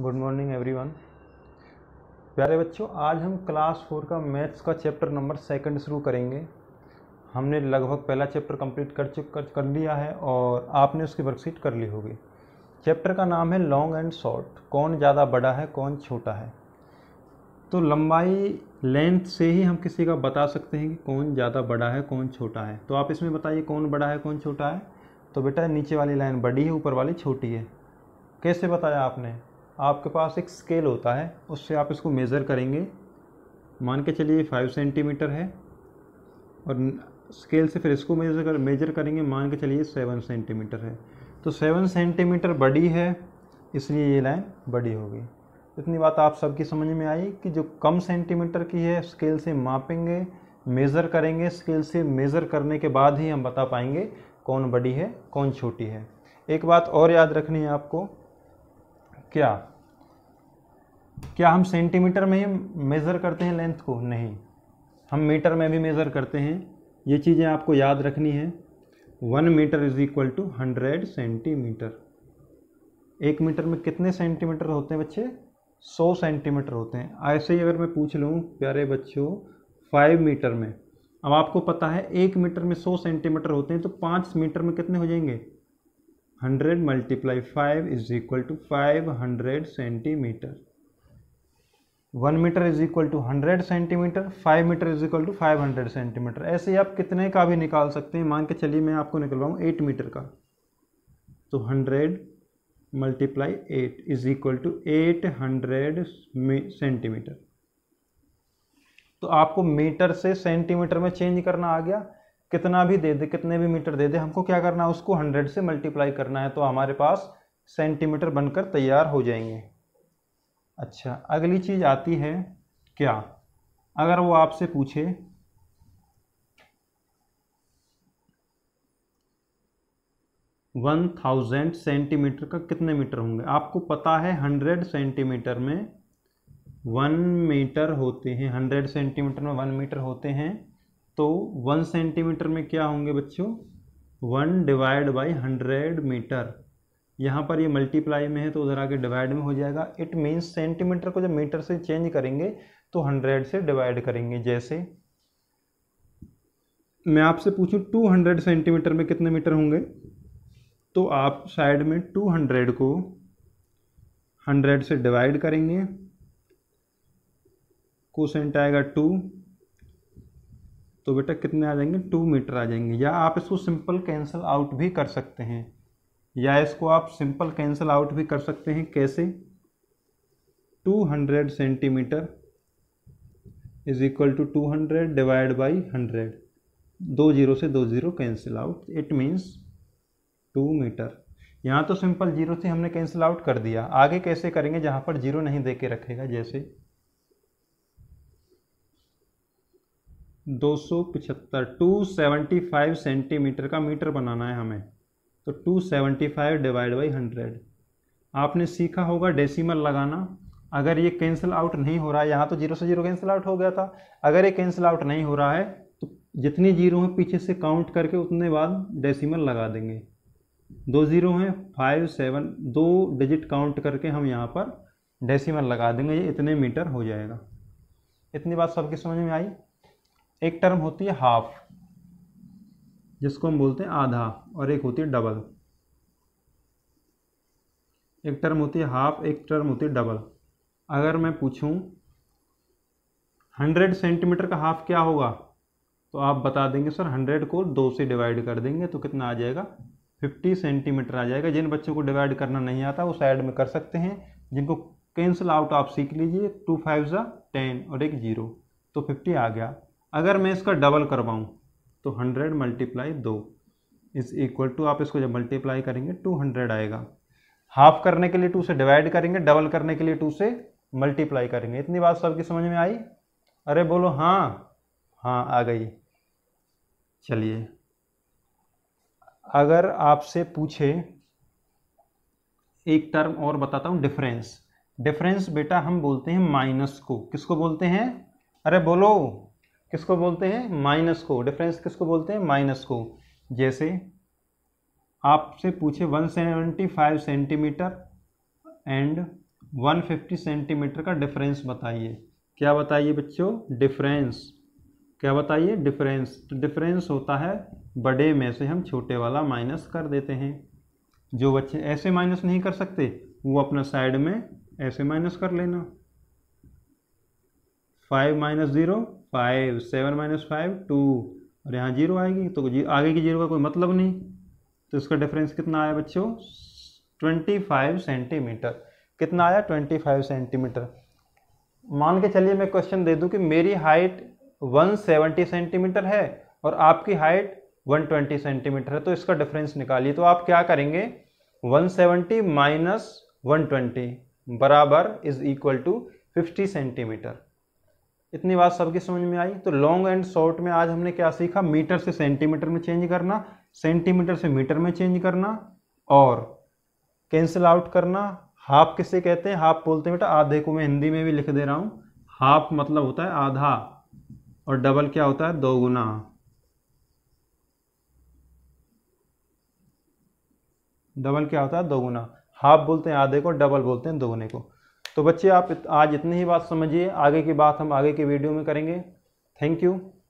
good morning everyone प्यारे बच्चों आज हम क्लास फोर का मैथ्स का चैप्टर नंबर सेकंड शुरू करेंगे हमने लगभग पहला चैप्टर कंप्लीट कर चुक कर, कर लिया है और आपने उसकी वर्कशीट कर ली होगी चैप्टर का नाम है लॉन्ग एंड शॉर्ट कौन ज़्यादा बड़ा है कौन छोटा है तो लंबाई लेंथ से ही हम किसी का बता सकते हैं कि कौन ज़्यादा बड़ा है कौन छोटा है तो आप इसमें बताइए कौन बड़ा है कौन छोटा है तो बेटा नीचे वाली लाइन बड़ी है ऊपर वाली छोटी है कैसे बताया आपने आपके पास एक स्केल होता है उससे आप इसको मेज़र करेंगे मान के चलिए फाइव सेंटीमीटर है और स्केल से फिर इसको मेजर कर मेजर करेंगे मान के चलिए सेवन सेंटीमीटर है तो सेवन सेंटीमीटर बड़ी है इसलिए ये लाइन बड़ी होगी इतनी बात आप सबकी समझ में आई कि जो कम सेंटीमीटर की है स्केल से मापेंगे मेज़र करेंगे स्केल से मेज़र करने के बाद ही हम बता पाएंगे कौन बड़ी है कौन छोटी है एक बात और याद रखनी है आपको क्या क्या हम सेंटीमीटर में ही मेज़र करते हैं लेंथ को नहीं हम मीटर में भी मेज़र करते हैं ये चीज़ें आपको याद रखनी है one metre is equal to hundred centimetre एक मीटर में कितने सेंटीमीटर होते हैं बच्चे सौ सेंटीमीटर होते हैं ऐसे ही अगर मैं पूछ लूँ प्यारे बच्चों फाइव मीटर में अब आपको पता है एक मीटर में सौ सेंटीमीटर होते हैं तो पाँच मीटर में कितने हो जाएंगे hundred multiply five is equal to five hundred centimetre one metre is equal to hundred centimetre five metre is equal to five hundred centimetre ऐसे ही आप कितने का भी निकाल सकते हैं मान के चलिए मैं आपको निकलवाऊँ एट मीटर का तो hundred multiply eight is equal to eight hundred centimetre तो आपको मीटर से सेंटीमीटर में चेंज करना आ गया कितना भी दे दे कितने भी मीटर दे दे हमको क्या करना है उसको हंड्रेड से मल्टीप्लाई करना है तो हमारे पास सेंटीमीटर बनकर तैयार हो जाएंगे अच्छा अगली चीज़ आती है क्या अगर वो आपसे पूछे वन थाउजेंड सेंटीमीटर का कितने मीटर होंगे आपको पता है हंड्रेड सेंटीमीटर में वन मीटर होते हैं हंड्रेड सेंटीमीटर में वन मीटर होते हैं तो वन सेंटीमीटर में क्या होंगे बच्चों one divide by hundred metre यहाँ पर ये मल्टीप्लाई में है तो उधर आके डिवाइड में हो जाएगा इट मीन्स सेंटीमीटर को जब मीटर से चेंज करेंगे तो हंड्रेड से डिवाइड करेंगे जैसे मैं आपसे पूछूं टू हंड्रेड सेंटीमीटर में कितने मीटर होंगे तो आप साइड में टू हंड्रेड को हंड्रेड से डिवाइड करेंगे कोसेंट आएगा टू तो बेटा कितने आ जाएंगे टू मीटर आ जाएंगे या आप इसको सिंपल कैंसिल आउट भी कर सकते हैं या इसको आप सिंपल कैंसिल आउट भी कर सकते हैं कैसे 200 centimetre is equal to 200 divide by 100 दो जीरो से दो zero cancel out it means two metre यहाँ तो सिंपल जीरो से हमने कैंसिल आउट कर दिया आगे कैसे करेंगे जहाँ पर जीरो नहीं दे के रखेगा जैसे दो सौ पचहत्तर टू सेवेंटी फाइव सेंटीमीटर का मीटर बनाना है हमें तो two seventy five divide by hundred आपने सीखा होगा डेसिमल लगाना अगर ये कैंसिल आउट नहीं हो रहा है यहाँ तो जीरो से जीरो कैंसिल आउट हो गया था अगर ये कैंसिल आउट नहीं हो रहा है तो जितने जीरो हैं पीछे से काउंट करके उतने बाद डेसीमल लगा देंगे दो ज़ीरो हैं फाइव सेवन दो डिजिट काउंट करके हम यहाँ पर डेसीमल लगा देंगे ये इतने मीटर हो जाएगा इतनी बात सबकी समझ में आई एक टर्म होती है हाफ जिसको हम बोलते हैं आधा और एक होती है डबल एक टर्म होती है हाफ एक टर्म होती है डबल अगर मैं पूछूं हंड्रेड सेंटीमीटर का हाफ क्या होगा तो आप बता देंगे सर हंड्रेड को दो से डिवाइड कर देंगे तो कितना आ जाएगा फिफ्टी सेंटीमीटर आ जाएगा जिन बच्चों को डिवाइड करना नहीं आता वो साइड में कर सकते हैं जिनको कैंसिल आउट आप सीख लीजिए टू फाइव ज़ा टेन और एक ज़ीरो तो फिफ्टी आ गया अगर मैं इसका डबल करवाऊँ तो हंड्रेड मल्टीप्लाई दो इज़ इक्वल टू आप इसको जब मल्टीप्लाई करेंगे टू हंड्रेड आएगा हाफ करने के लिए टू से डिवाइड करेंगे डबल करने के लिए टू से मल्टीप्लाई करेंगे इतनी बात सबकी समझ में आई अरे बोलो हाँ हाँ आ गई चलिए अगर आपसे पूछे एक टर्म और बताता हूँ डिफरेंस डिफरेंस बेटा हम बोलते हैं माइनस को किसको बोलते हैं अरे बोलो किसको बोलते हैं माइनस को डिफरेंस किसको बोलते हैं माइनस को जैसे आपसे पूछे 175 सेंटीमीटर एंड 150 सेंटीमीटर का डिफरेंस बताइए क्या बताइए बच्चों डिफरेंस क्या बताइए डिफरेंस तो डिफरेंस होता है बड़े में से हम छोटे वाला माइनस कर देते हैं जो बच्चे ऐसे माइनस नहीं कर सकते वो अपना साइड में ऐसे माइनस कर लेना five minus zero five seven minus five two और यहाँ जीरो आएगी तो जी, आगे की जीरो का कोई मतलब नहीं तो इसका डिफरेंस कितना आया बच्चों ट्वेंटी फाइव सेंटीमीटर कितना आया ट्वेंटी फाइव सेंटीमीटर मान के चलिए मैं क्वेश्चन दे दूँ कि मेरी हाइट वन सेवेंटी सेंटीमीटर है और आपकी हाइट वन ट्वेंटी सेंटीमीटर है तो इसका डिफरेंस निकालिए तो आप क्या करेंगे one seventy minus one twenty बराबर is equal to fifty centimetre इतनी बात सबकी समझ में आई तो लॉन्ग एंड शॉर्ट में आज हमने क्या सीखा मीटर से सेंटीमीटर में चेंज करना सेंटीमीटर से मीटर में चेंज करना और कैंसिल आउट करना हाफ किसे कहते हैं हाफ बोलते हैं बेटा आधे को मैं हिंदी में भी लिख दे रहा हूँ हाफ मतलब होता है आधा और डबल क्या होता है दो गुना डबल क्या होता है दो गुना हाफ बोलते हैं आधे को डबल बोलते हैं दोगुने को तो बच्चे आप आज इतनी ही बात समझिए आगे की बात हम आगे की वीडियो में करेंगे थैंक यू